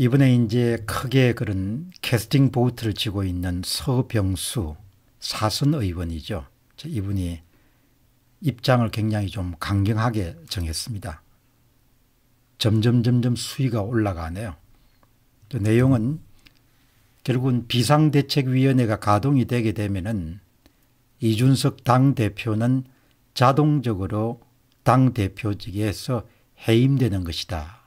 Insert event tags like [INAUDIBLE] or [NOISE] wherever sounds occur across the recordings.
이번에 이제 크게 그런 캐스팅 보트를 치고 있는 서병수 사선 의원이죠. 이분이 입장을 굉장히 좀 강경하게 정했습니다. 점점 점점 수위가 올라가네요. 또 내용은 결국은 비상대책위원회가 가동이 되게 되면은 이준석 당대표는 자동적으로 당대표직에서 해임되는 것이다.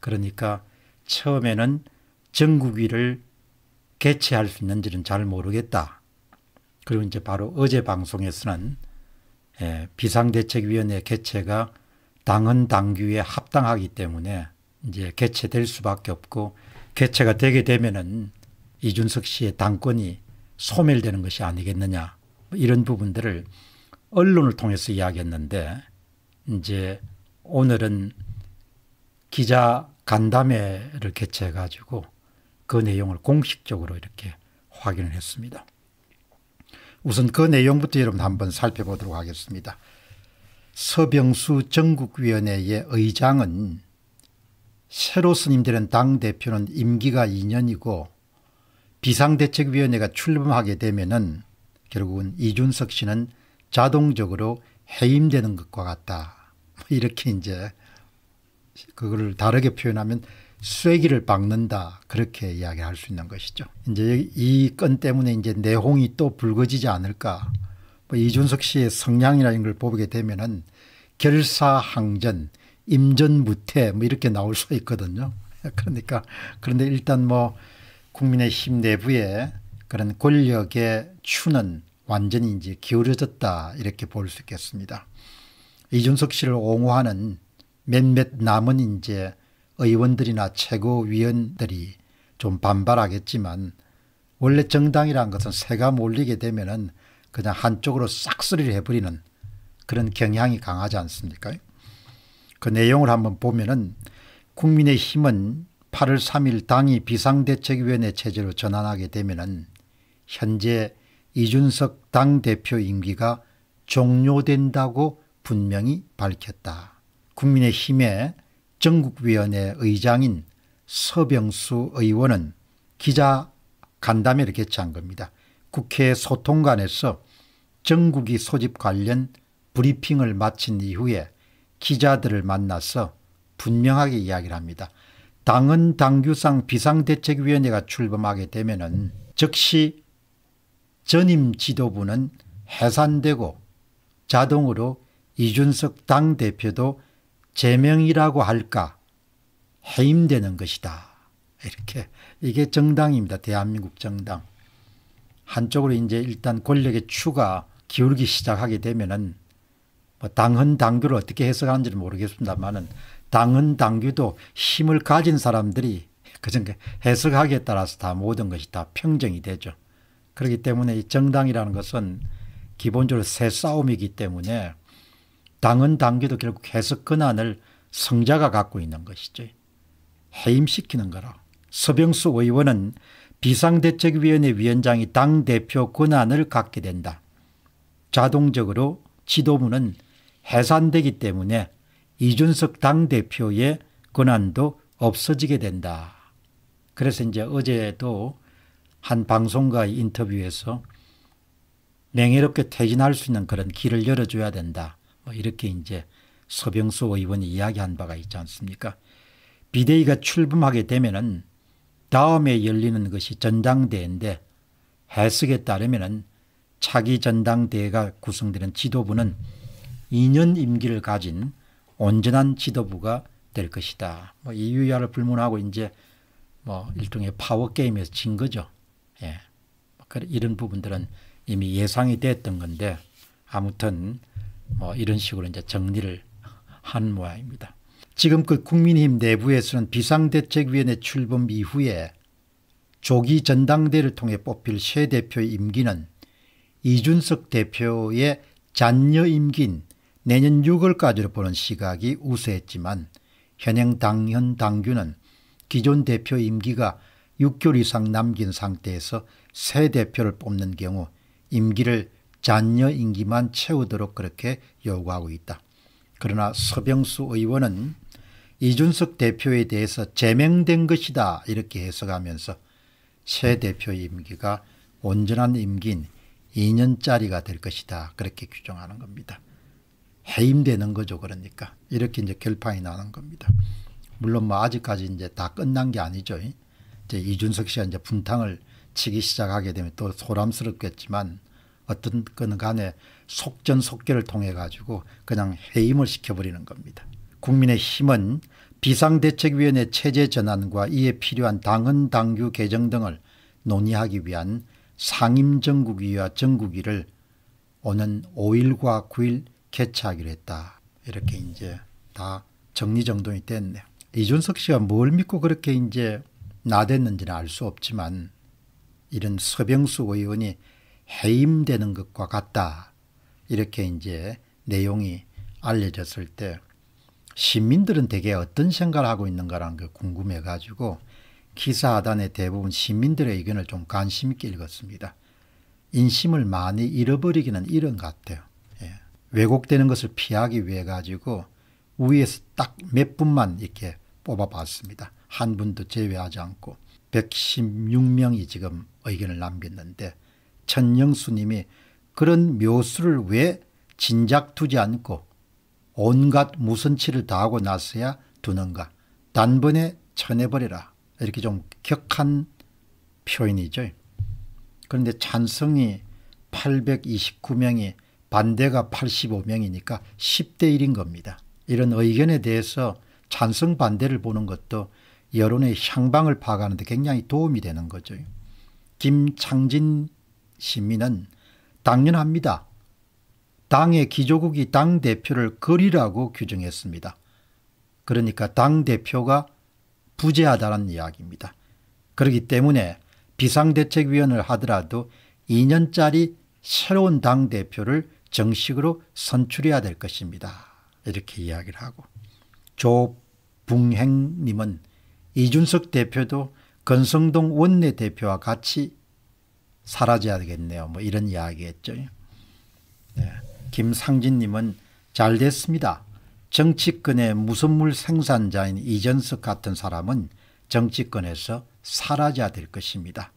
그러니까 처음에는 전국위를 개최할 수 있는지는 잘 모르겠다. 그리고 이제 바로 어제 방송에서는 예, 비상대책위원회 개최가 당헌 당규에 합당하기 때문에 이제 개최될 수밖에 없고 개최가 되게 되면은 이준석 씨의 당권이 소멸되는 것이 아니겠느냐 뭐 이런 부분들을 언론을 통해서 이야기했는데 이제 오늘은 기자 간담회를 개최해 가지고 그 내용을 공식적으로 이렇게 확인을 했습니다. 우선 그 내용부터 여러분 한번 살펴보도록 하겠습니다. 서병수 전국위원회의 의장은 새로 스님들은 당대표는 임기가 2년이고 비상대책위원회가 출범하게 되면은 결국은 이준석 씨는 자동적으로 해임되는 것과 같다. [LAUGHS] 이렇게 이제 그거를 다르게 표현하면 쐐기를 박는다 그렇게 이야기할 수 있는 것이죠. 이제 이건 때문에 이제 내홍이 또 붉어지지 않을까. 뭐 이준석 씨의 성향이라는 걸 보게 되면은 결사항전, 임전무태 뭐 이렇게 나올 수 있거든요. 그러니까 그런데 일단 뭐 국민의힘 내부에 그런 권력의 추는 완전히 이제 기울어졌다 이렇게 볼 수 있겠습니다. 이준석 씨를 옹호하는 몇몇 남은 이제 의원들이나 최고위원들이 좀 반발하겠지만 원래 정당이란 것은 새가 몰리게 되면은 그냥 한쪽으로 싹쓸이를 해버리는 그런 경향이 강하지 않습니까? 그 내용을 한번 보면은 국민의힘은 8월 3일 당이 비상대책위원회 체제로 전환하게 되면은 현재 이준석 당대표 임기가 종료된다고 분명히 밝혔다. 국민의힘의 전국위원회 의장인 서병수 의원은 기자 간담회를 개최한 겁니다. 국회 소통관에서 정국이 소집 관련 브리핑을 마친 이후에 기자들을 만나서 분명하게 이야기를 합니다. 당은 당규상 비상대책위원회가 출범하게 되면 은 즉시 전임 지도부는 해산되고 자동으로 이준석 당대표도 제명이라고 할까 해임되는 것이다. 이렇게 이게 정당입니다. 대한민국 정당. 한쪽으로 이제 일단 권력의 추가 기울기 시작하게 되면은 뭐 당헌 당규를 어떻게 해석하는지는 모르겠습니다만은 당헌 당규도 힘을 가진 사람들이 그전 해석하기에 따라서 다 모든 것이 다 평정이 되죠. 그렇기 때문에 이 정당이라는 것은 기본적으로 새 싸움이기 때문에 당은 당규도 결국 해석 권한을 성자가 갖고 있는 것이죠. 해임시키는 거라. 서병수 의원은 비상대책위원회 위원장이 당대표 권한을 갖게 된다. 자동적으로 지도부는 해산되기 때문에 이준석 당대표의 권한도 없어지게 된다. 그래서 이제 어제도 한방송가의 인터뷰에서 명예롭게 퇴진할 수 있는 그런 길을 열어줘야 된다. 뭐 이렇게 이제 서병수 의원이 이야기한 바가 있지 않습니까? 비대위가 출범하게 되면은 다음에 열리는 것이 전당대회인데 해석에 따르면은 차기 전당대회가 구성되는 지도부는 2년 임기를 가진 온전한 지도부가 될 것이다. 뭐 이유야를 불문하고 이제 뭐 일종의 파워 게임에서 진 거죠. 예. 뭐 이런 부분들은 이미 예상이 됐던 건데 아무튼 뭐 이런 식으로 이제 정리를 한 모양입니다. 지금 그 국민의힘 내부에서는 비상대책위원회 출범 이후에 조기 전당대를 통해 뽑힐 새 대표의 임기는 이준석 대표의 잔여 임기인 내년 6월까지로 보는 시각이 우세했지만 현행 당현 당규는 기존 대표 임기가 6개월 이상 남긴 상태에서 새 대표를 뽑는 경우 임기를 잔여 임기만 채우도록 그렇게 요구하고 있다. 그러나 서병수 의원은 이준석 대표에 대해서 제명된 것이다 이렇게 해석하면서 새대표 임기가 온전한 임기인 2년짜리가 될 것이다 그렇게 규정하는 겁니다. 해임되는 거죠 그러니까 이렇게 이제 결판이 나는 겁니다. 물론 뭐 아직까지 이제 다 끝난 게 아니죠. 이제 이준석 씨가 이제 분탕을 치기 시작하게 되면 또 소람스럽겠지만 어떤 건 간에 속전속결을 통해 가지고 그냥 해임을 시켜버리는 겁니다. 국민의 힘은 비상대책위원회 체제 전환과 이에 필요한 당헌 당규 개정 등을 논의하기 위한 상임정국위와 정국위를 오는 5일과 9일 개최하기로 했다. 이렇게 이제 다 정리정돈이 됐네요. 이준석 씨가 뭘 믿고 그렇게 이제 나댔는지는 알 수 없지만 이런 서병수 의원이 해임되는 것과 같다. 이렇게 이제 내용이 알려졌을 때 시민들은 대개 어떤 생각을 하고 있는가라는 게 궁금해가지고 기사 하단에 대부분 시민들의 의견을 좀 관심 있게 읽었습니다. 인심을 많이 잃어버리기는 이런 것 같아요. 예. 왜곡되는 것을 피하기 위해 가지고 위에서 딱 몇 분만 이렇게 뽑아봤습니다. 한 분도 제외하지 않고 116명이 지금 의견을 남겼는데 천영수님이 그런 묘수를 왜 진작 두지 않고 온갖 무선치를 다하고 나서야 두는가. 단번에 쳐내버리라. 이렇게 좀 격한 표현이죠. 그런데 찬성이 829명이 반대가 85명이니까 10대 1인 겁니다. 이런 의견에 대해서 찬성 반대를 보는 것도 여론의 향방을 파악하는 데 굉장히 도움이 되는 거죠. 김창진 시민은 당연합니다. 당의 기조국이 당대표를 거리라고 규정했습니다. 그러니까 당대표가 부재하다는 이야기입니다. 그렇기 때문에 비상대책위원을 하더라도 2년짜리 새로운 당대표를 정식으로 선출해야 될 것입니다. 이렇게 이야기를 하고 조붕행님은 이준석 대표도 건성동 원내대표와 같이 사라져야 되겠네요. 뭐 이런 이야기했죠 네. 김상진님은 잘 됐습니다. 정치권의 무선물 생산자인 이전석 같은 사람은 정치권에서 사라져야 될 것입니다.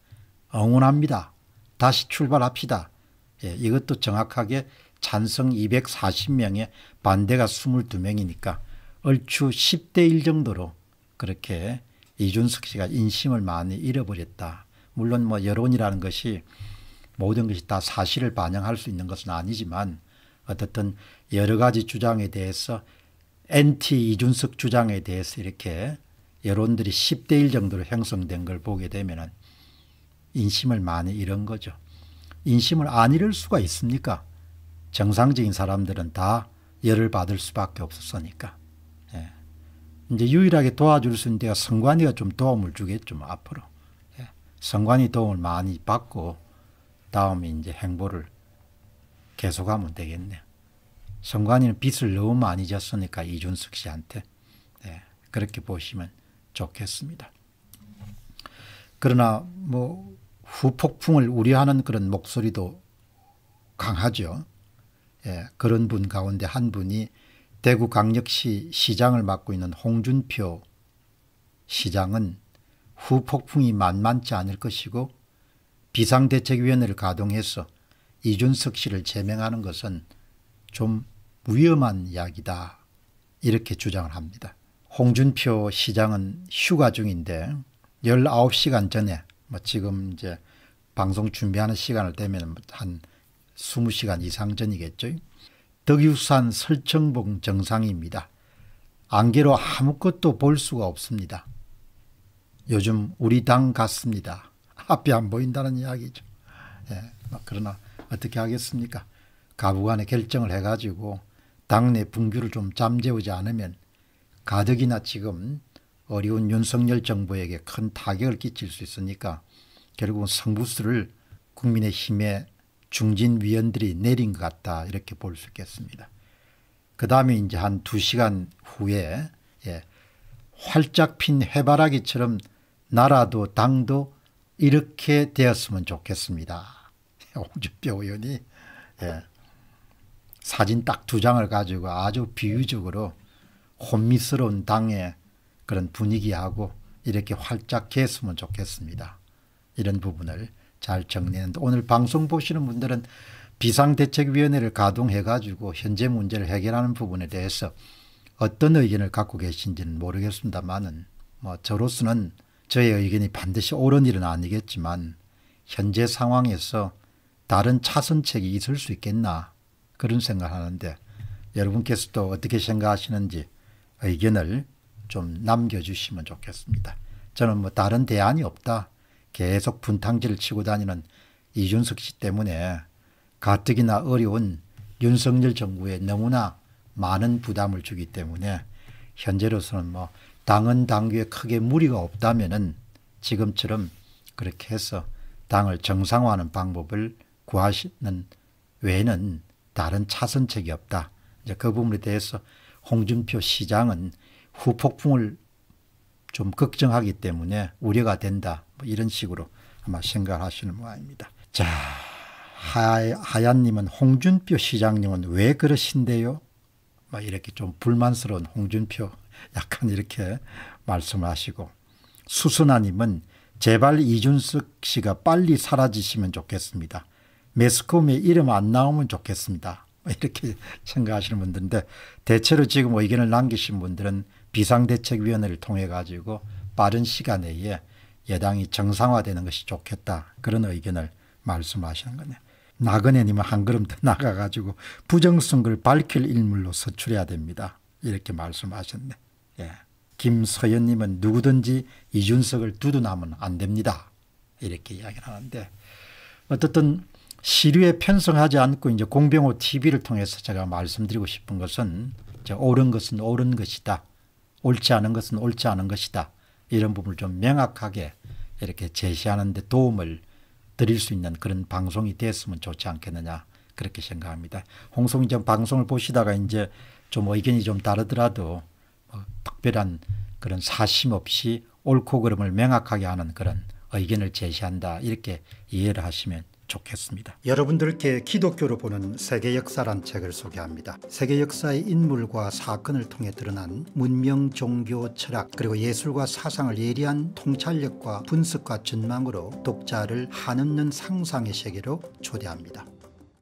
응원합니다. 다시 출발합시다. 예, 이것도 정확하게 찬성 240명에 반대가 22명이니까 얼추 10대 1 정도로 그렇게 이준석 씨가 인심을 많이 잃어버렸다. 물론 뭐 여론이라는 것이 모든 것이 다 사실을 반영할 수 있는 것은 아니지만 어떻든 여러 가지 주장에 대해서 엔티 이준석 주장에 대해서 이렇게 여론들이 10대 1 정도로 형성된 걸 보게 되면 인심을 많이 잃은 거죠. 인심을 안 잃을 수가 있습니까? 정상적인 사람들은 다 열을 받을 수밖에 없었으니까. 예. 이제 유일하게 도와줄 수 있는 데가 성관이가 좀 도움을 주겠죠, 뭐, 앞으로. 성관이 도움을 많이 받고 다음에 이제 행보를 계속하면 되겠네요. 성관이는 빚을 너무 많이 졌으니까 이준석 씨한테 네, 그렇게 보시면 좋겠습니다. 그러나 뭐 후폭풍을 우려하는 그런 목소리도 강하죠. 예, 그런 분 가운데 한 분이 대구 강력시 시장을 맡고 있는 홍준표 시장은 후폭풍이 만만치 않을 것이고 비상대책위원회를 가동해서 이준석 씨를 제명하는 것은 좀 위험한 이야기다 이렇게 주장을 합니다. 홍준표 시장은 휴가 중인데 19시간 전에 뭐 지금 이제 방송 준비하는 시간을 되면 한 20시간 이상 전이겠죠. 덕유산 설청봉 정상입니다. 안개로 아무것도 볼 수가 없습니다. 요즘 우리 당 같습니다. 앞이 안 보인다는 이야기죠. 예, 그러나 어떻게 하겠습니까? 가부간에 결정을 해가지고 당내 분규를 좀 잠재우지 않으면 가뜩이나 지금 어려운 윤석열 정부에게 큰 타격을 끼칠 수 있으니까 결국은 성부수를 국민의힘의 중진위원들이 내린 것 같다 이렇게 볼 수 있겠습니다. 그 다음에 이제 한 2시간 후에 예, 활짝 핀 해바라기처럼 나라도 당도 이렇게 되었으면 좋겠습니다. [LAUGHS] 홍준표 의원이 예. 사진 딱 두 장을 가지고 아주 비유적으로 혼미스러운 당의 그런 분위기하고 이렇게 활짝 했으면 좋겠습니다. 이런 부분을 잘 정리했는데 오늘 방송 보시는 분들은 비상대책위원회를 가동해가지고 현재 문제를 해결하는 부분에 대해서 어떤 의견을 갖고 계신지는 모르겠습니다만은 뭐 저로서는 저의 의견이 반드시 옳은 일은 아니겠지만 현재 상황에서 다른 차선책이 있을 수 있겠나 그런 생각하는데 여러분께서도 어떻게 생각하시는지 의견을 좀 남겨주시면 좋겠습니다. 저는 뭐 다른 대안이 없다. 계속 분탕질을 치고 다니는 이준석 씨 때문에 가뜩이나 어려운 윤석열 정부에 너무나 많은 부담을 주기 때문에 현재로서는 뭐 당은 당규에 크게 무리가 없다면은 지금처럼 그렇게 해서 당을 정상화하는 방법을 구하시는 외에는 다른 차선책이 없다. 이제 그 부분에 대해서 홍준표 시장은 후폭풍을 좀 걱정하기 때문에 우려가 된다. 뭐 이런 식으로 아마 생각하시는 모양입니다. 자, 하얀님은 홍준표 시장님은 왜 그러신데요? 뭐 이렇게 좀 불만스러운 홍준표 약간 이렇게 말씀하시고 수순아님은 제발 이준석 씨가 빨리 사라지시면 좋겠습니다. 매스컴에 이름 안 나오면 좋겠습니다. 뭐 이렇게 생각하시는 분들인데 대체로 지금 의견을 남기신 분들은 비상대책위원회를 통해 가지고 빠른 시간 내에 예당이 정상화되는 것이 좋겠다 그런 의견을 말씀하시는 거네요. 나그네님은 한 걸음 더 나가가지고 부정선거를 밝힐 인물로 서출해야 됩니다. 이렇게 말씀하셨네. 예. 김서연님은 누구든지 이준석을 두둔하면 안 됩니다. 이렇게 이야기를 하는데 어쨌든 시류에 편성하지 않고 이제 공병호 TV를 통해서 제가 말씀드리고 싶은 것은 옳은 것은 옳은 것이다. 옳지 않은 것은 옳지 않은 것이다. 이런 부분을 좀 명확하게 이렇게 제시하는 데 도움을 드릴 수 있는 그런 방송이 됐으면 좋지 않겠느냐 그렇게 생각합니다. 홍성희 전 방송을 보시다가 이제 좀 의견이 좀 다르더라도 어, 특별한 그런 사심 없이 옳고 그름을 명확하게 하는 그런 의견을 제시한다 이렇게 이해를 하시면 좋겠습니다. 여러분들께 기독교로 보는 세계 역사란 책을 소개합니다. 세계 역사의 인물과 사건을 통해 드러난 문명, 종교, 철학 그리고 예술과 사상을 예리한 통찰력과 분석과 전망으로 독자를 한없는 상상의 세계로 초대합니다.